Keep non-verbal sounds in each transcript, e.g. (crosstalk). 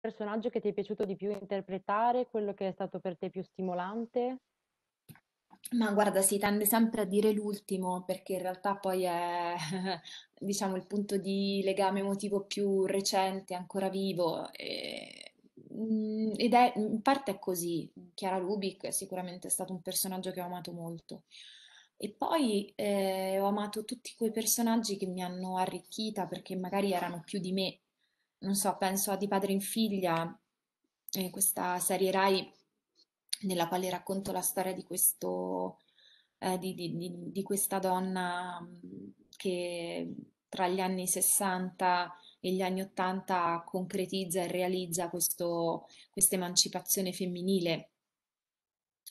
personaggio che ti è piaciuto di più interpretare, quello che è stato per te più stimolante? Ma guarda, si tende sempre a dire l'ultimo perché in realtà poi è, (laughs) diciamo, il punto di legame emotivo più recente, ancora vivo. E, mm, ed è in parte è così. Chiara Rubik è sicuramente stato un personaggio che ho amato molto. E poi eh, ho amato tutti quei personaggi che mi hanno arricchita perché magari erano più di me non so, penso a Di padre in figlia, eh, questa serie Rai nella quale racconto la storia di, questo, eh, di, di, di questa donna mm, che tra gli anni 60 e gli anni 80 concretizza e realizza questa emancipazione femminile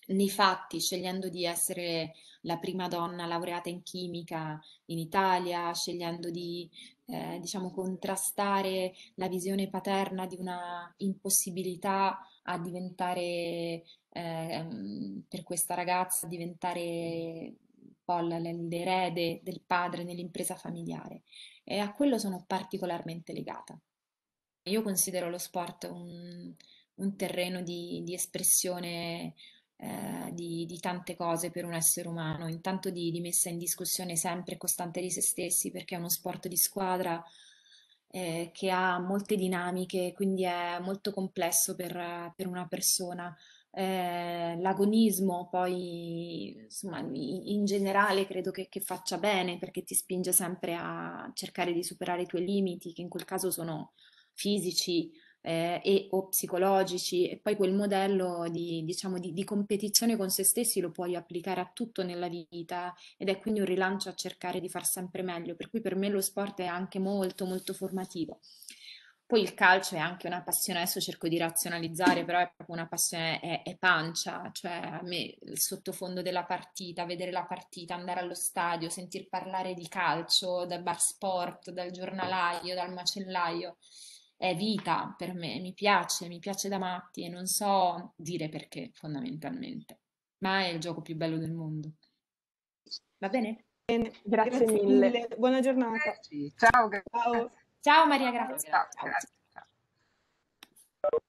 nei fatti, scegliendo di essere la prima donna laureata in chimica in Italia, scegliendo di eh, diciamo, contrastare la visione paterna di una impossibilità a diventare, eh, per questa ragazza, diventare l'erede del padre nell'impresa familiare e a quello sono particolarmente legata. Io considero lo sport un, un terreno di, di espressione eh, di, di, tante cose per un essere umano, intanto di, di messa in discussione sempre costante di se stessi, perché è uno sport di squadra eh, che ha molte dinamiche, quindi è molto complesso per, per una persona. Eh, l'agonismo poi insomma in generale credo che, che, faccia bene perché ti spinge sempre a cercare di superare i tuoi limiti che in quel caso sono fisici eh, e o psicologici e poi quel modello di, diciamo, di, di, competizione con se stessi lo puoi applicare a tutto nella vita ed è quindi un rilancio a cercare di far sempre meglio, per cui per me lo sport è anche molto molto formativo. Poi il calcio è anche una passione, adesso cerco di razionalizzare, però è proprio una passione, è, è pancia, cioè a me il sottofondo della partita, vedere la partita, andare allo stadio, sentir parlare di calcio dal bar sport, dal giornalaio, dal macellaio, è vita per me, mi piace, mi piace da matti e non so dire perché fondamentalmente, ma è il gioco più bello del mondo. Va bene? bene grazie, grazie mille. mille. buona giornata. Ciao, Ciao. Ciao Maria, grazie. Ciao, grazie.